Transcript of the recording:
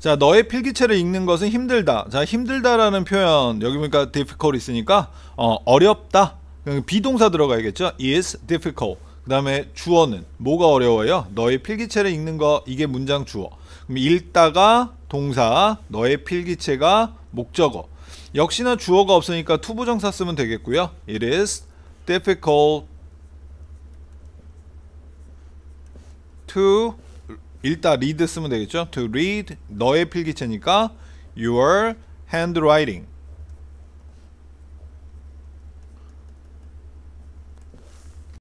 자, 너의 필기체를 읽는 것은 힘들다. 자, 힘들다라는 표현 여기 보니까 difficult 있으니까 어, 어렵다. 비동사 들어가야겠죠. is difficult. 그다음에 주어는 뭐가 어려워요? 너의 필기체를 읽는 거 이게 문장 주어. 그럼 읽다가 동사, 너의 필기체가 목적어. 역시나 주어가 없으니까 투부정사 쓰면 되겠고요. It is difficult to 읽다 read 쓰면 되겠죠? To read 너의 필기체니까 your handwriting